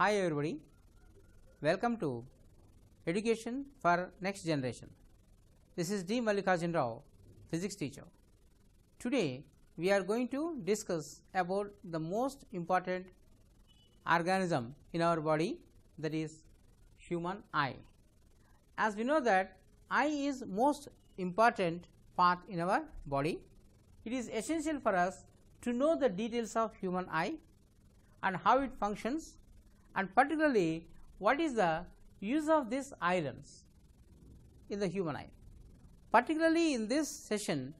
Hi everybody, welcome to Education for Next Generation. This is D. Mallikarjun Rao, physics teacher. Today we are going to discuss about the most important organism in our body that is human eye. As we know that eye is most important part in our body, it is essential for us to know the details of human eye and how it functions and particularly what is the use of these irons in the human eye. Particularly in this session,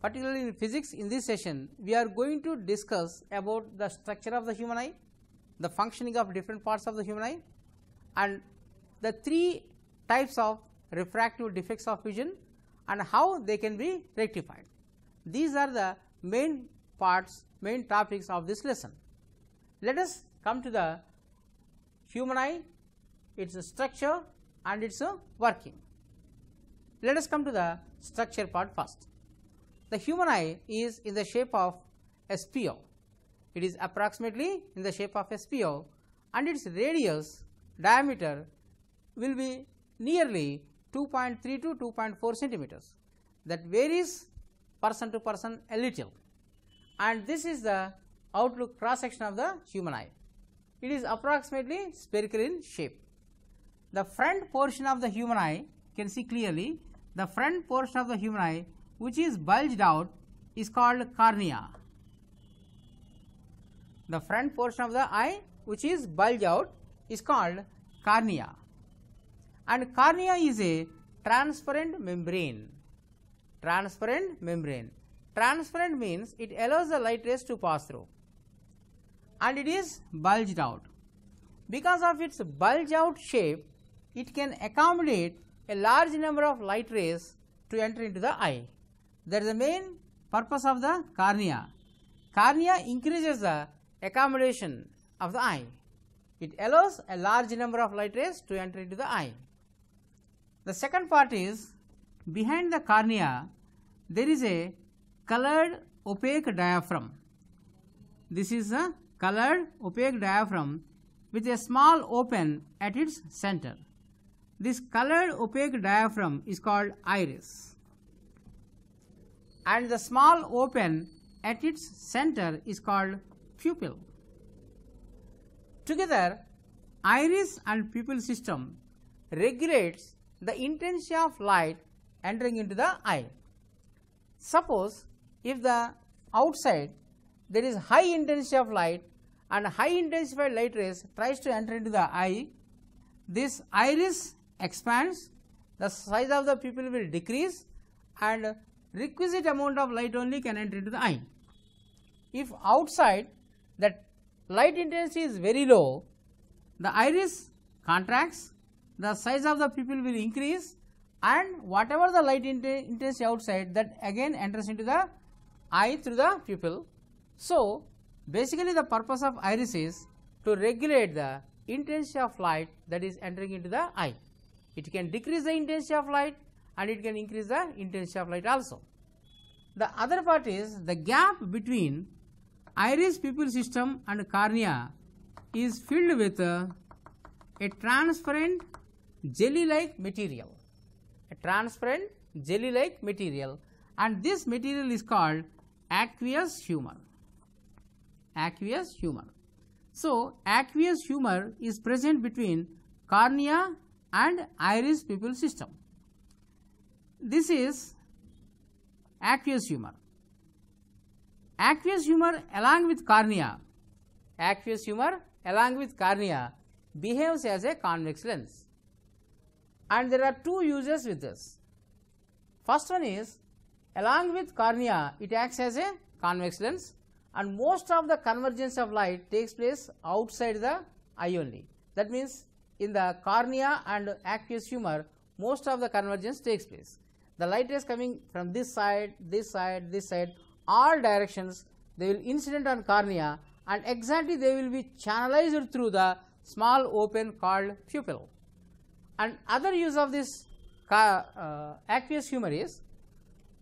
particularly in physics in this session, we are going to discuss about the structure of the human eye, the functioning of different parts of the human eye and the three types of refractive defects of vision and how they can be rectified. These are the main parts, main topics of this lesson. Let us come to the human eye, its structure and its working. Let us come to the structure part first. The human eye is in the shape of a sphere. It is approximately in the shape of a sphere and its radius diameter will be nearly 2.3 to 2.4 centimeters. That varies person to person a little and this is the outlook cross section of the human eye it is approximately spherical in shape. The front portion of the human eye can see clearly the front portion of the human eye which is bulged out is called cornea. The front portion of the eye which is bulged out is called cornea and cornea is a transparent membrane. Transparent membrane. Transparent means it allows the light rays to pass through and it is bulged out. Because of its bulge out shape, it can accommodate a large number of light rays to enter into the eye. That is the main purpose of the cornea. Cornea increases the accommodation of the eye. It allows a large number of light rays to enter into the eye. The second part is behind the cornea there is a colored opaque diaphragm. This is a colored opaque diaphragm with a small open at its center. This colored opaque diaphragm is called iris and the small open at its center is called pupil. Together, iris and pupil system regulates the intensity of light entering into the eye. Suppose if the outside there is high intensity of light and high intensified light rays tries to enter into the eye, this iris expands, the size of the pupil will decrease and requisite amount of light only can enter into the eye. If outside that light intensity is very low, the iris contracts, the size of the pupil will increase and whatever the light intensity outside that again enters into the eye through the pupil so, basically the purpose of iris is to regulate the intensity of light that is entering into the eye. It can decrease the intensity of light and it can increase the intensity of light also. The other part is the gap between iris pupil system and cornea is filled with a, a transparent jelly like material. A transparent jelly like material and this material is called aqueous humor aqueous humor. So, aqueous humor is present between cornea and iris pupil system. This is aqueous humor. Aqueous humor along with cornea, aqueous humor along with cornea behaves as a convex lens. And there are two uses with this. First one is along with cornea it acts as a convex lens and most of the convergence of light takes place outside the eye only. That means, in the cornea and aqueous humor, most of the convergence takes place. The light rays coming from this side, this side, this side, all directions, they will incident on cornea and exactly they will be channelized through the small open called pupil. And other use of this uh, aqueous humor is,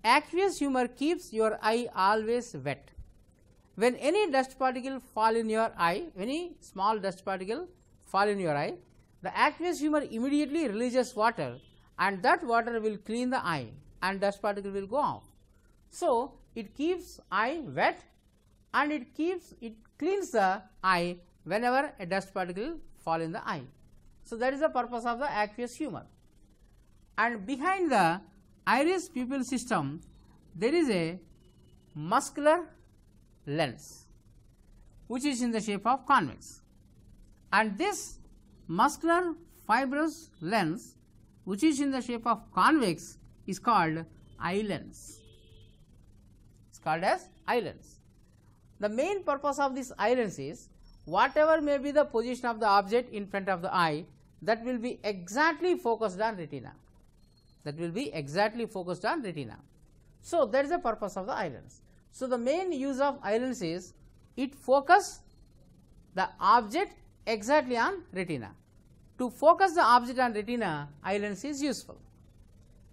aqueous humor keeps your eye always wet when any dust particle fall in your eye, any small dust particle fall in your eye, the aqueous humor immediately releases water and that water will clean the eye and dust particle will go off. So, it keeps eye wet and it keeps it cleans the eye whenever a dust particle fall in the eye. So, that is the purpose of the aqueous humor. And behind the iris pupil system, there is a muscular lens which is in the shape of convex and this muscular fibrous lens which is in the shape of convex is called eye lens. It's called as eye lens. The main purpose of this eye lens is whatever may be the position of the object in front of the eye that will be exactly focused on retina. That will be exactly focused on retina. So, that is the purpose of the eye lens. So, the main use of irons is it focus the object exactly on retina. To focus the object on retina, irons is useful.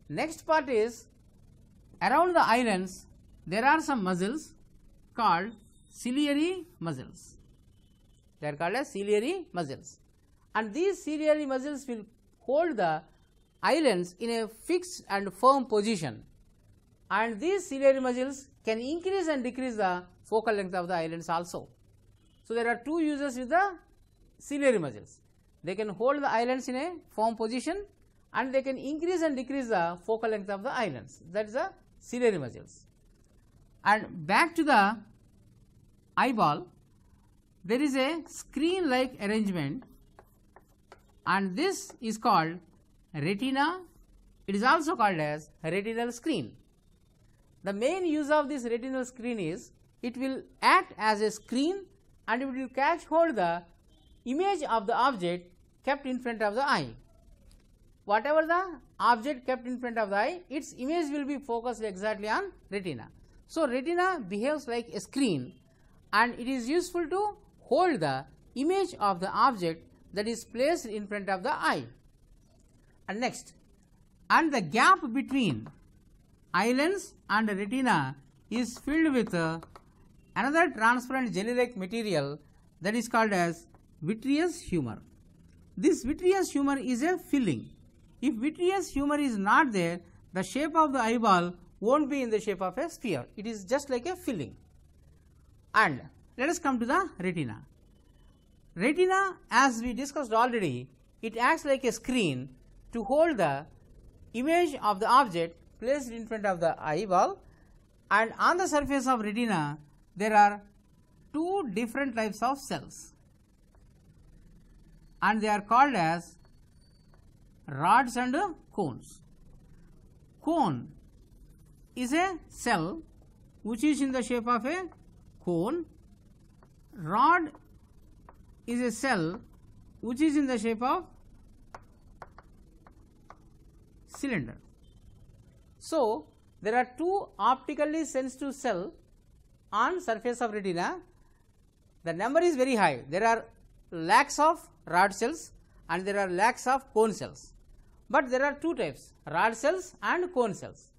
Next part is around the irons, there are some muscles called ciliary muscles. They are called as ciliary muscles. And these ciliary muscles will hold the irons in a fixed and firm position and these ciliary muscles can increase and decrease the focal length of the islands also. So, there are two uses with the ciliary muscles. They can hold the islands in a firm position and they can increase and decrease the focal length of the islands that is the ciliary muscles. And back to the eyeball there is a screen like arrangement and this is called retina it is also called as retinal screen. The main use of this retinal screen is it will act as a screen and it will catch hold the image of the object kept in front of the eye. Whatever the object kept in front of the eye, its image will be focused exactly on retina. So, retina behaves like a screen and it is useful to hold the image of the object that is placed in front of the eye. And next, and the gap between islands and retina is filled with uh, another transparent jelly-like material that is called as vitreous humor. This vitreous humor is a filling. If vitreous humor is not there, the shape of the eyeball won't be in the shape of a sphere. It is just like a filling. And let us come to the retina. Retina, as we discussed already, it acts like a screen to hold the image of the object placed in front of the eyeball and on the surface of retina there are two different types of cells and they are called as rods and cones. Cone is a cell which is in the shape of a cone. Rod is a cell which is in the shape of cylinder. So, there are two optically sensitive cell on surface of retina. The number is very high. There are lakhs of rod cells and there are lakhs of cone cells. But there are two types rod cells and cone cells.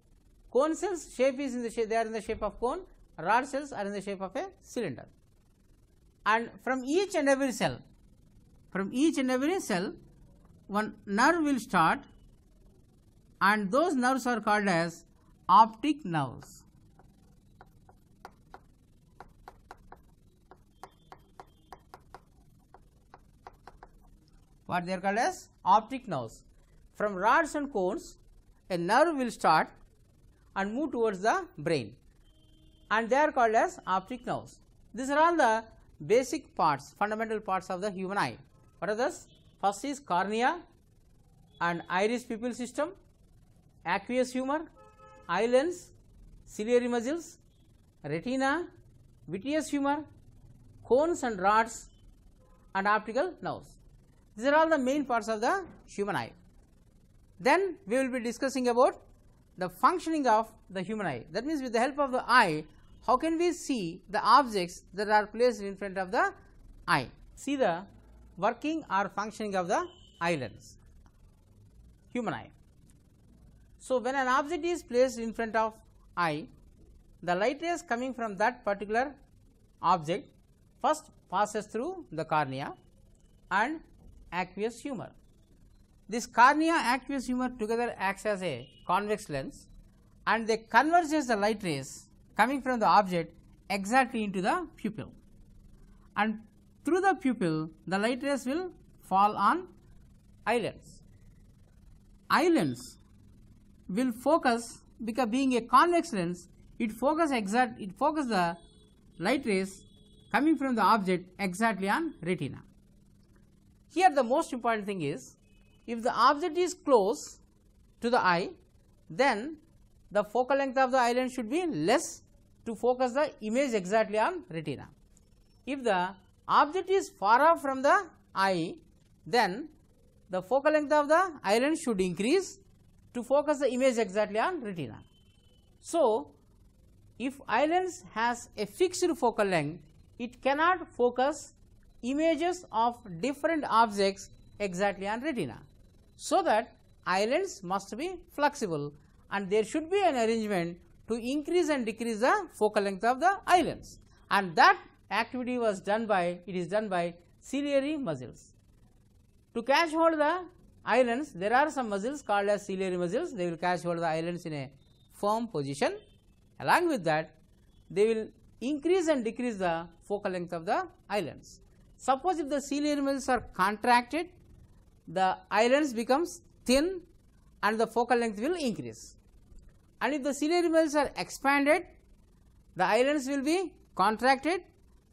Cone cells shape is in the shape they are in the shape of cone, rod cells are in the shape of a cylinder. And from each and every cell, from each and every cell, one nerve will start and those nerves are called as optic nerves. What they are called as optic nerves. From rods and cones, a nerve will start and move towards the brain and they are called as optic nerves. These are all the basic parts, fundamental parts of the human eye. What are those? First is cornea and iris pupil system, aqueous humor, eye lens, ciliary muscles, retina, vitreous humor, cones and rods and optical nerves. These are all the main parts of the human eye. Then we will be discussing about the functioning of the human eye. That means, with the help of the eye, how can we see the objects that are placed in front of the eye? See the working or functioning of the eye lens, human eye. So, when an object is placed in front of eye, the light rays coming from that particular object first passes through the cornea and aqueous humor. This cornea aqueous humor together acts as a convex lens and they converges the light rays coming from the object exactly into the pupil and through the pupil the light rays will fall on islands. Islands will focus because being a convex lens it focus exact it focus the light rays coming from the object exactly on retina. Here the most important thing is if the object is close to the eye then the focal length of the eye lens should be less to focus the image exactly on retina. If the object is far off from the eye then the focal length of the eye lens should increase to focus the image exactly on retina. So, if eye lens has a fixed focal length, it cannot focus images of different objects exactly on retina. So that eye lens must be flexible and there should be an arrangement to increase and decrease the focal length of the eye lens and that activity was done by it is done by ciliary muscles. To catch hold the islands, there are some muscles called as ciliary muscles, they will catch hold of the islands in a firm position. Along with that, they will increase and decrease the focal length of the islands. Suppose if the ciliary muscles are contracted, the islands becomes thin and the focal length will increase. And if the ciliary muscles are expanded, the islands will be contracted,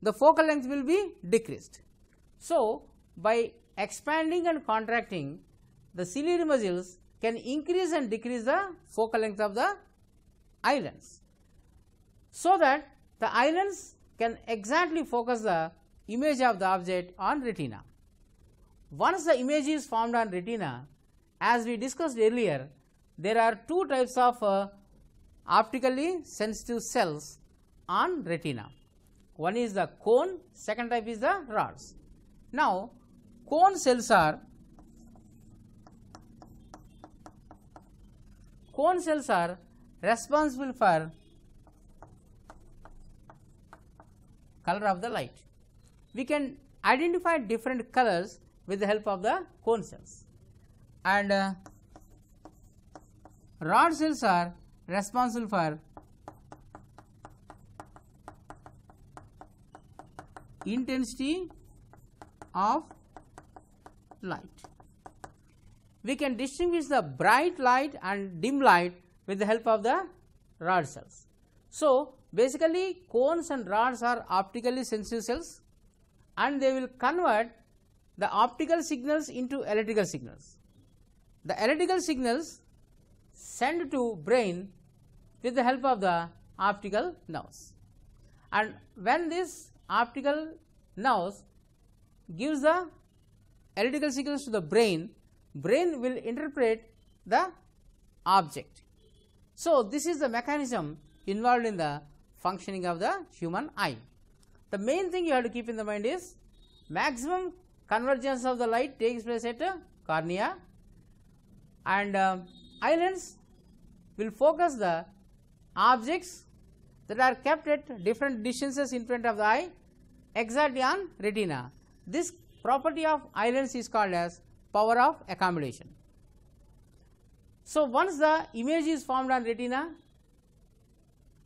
the focal length will be decreased. So, by expanding and contracting, the ciliary muscles can increase and decrease the focal length of the islands so that the islands can exactly focus the image of the object on retina. Once the image is formed on retina, as we discussed earlier, there are two types of uh, optically sensitive cells on retina. One is the cone, second type is the rods. Now, cone cells are cone cells are responsible for color of the light. We can identify different colors with the help of the cone cells and uh, rod cells are responsible for intensity of light we can distinguish the bright light and dim light with the help of the rod cells. So, basically cones and rods are optically sensitive cells and they will convert the optical signals into electrical signals. The electrical signals sent to brain with the help of the optical nerves and when this optical nerves gives the electrical signals to the brain brain will interpret the object. So, this is the mechanism involved in the functioning of the human eye. The main thing you have to keep in the mind is maximum convergence of the light takes place at uh, cornea and uh, will focus the objects that are kept at different distances in front of the eye exactly on retina. This property of islands is called as power of accommodation. So, once the image is formed on retina,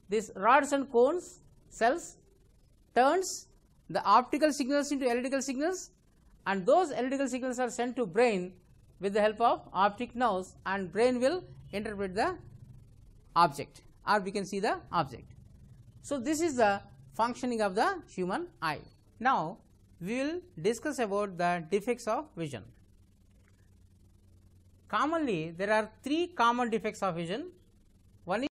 this rods and cones cells turns the optical signals into electrical signals and those electrical signals are sent to brain with the help of optic nerves and brain will interpret the object or we can see the object. So, this is the functioning of the human eye. Now, we will discuss about the defects of vision. Commonly, there are three common defects of vision. One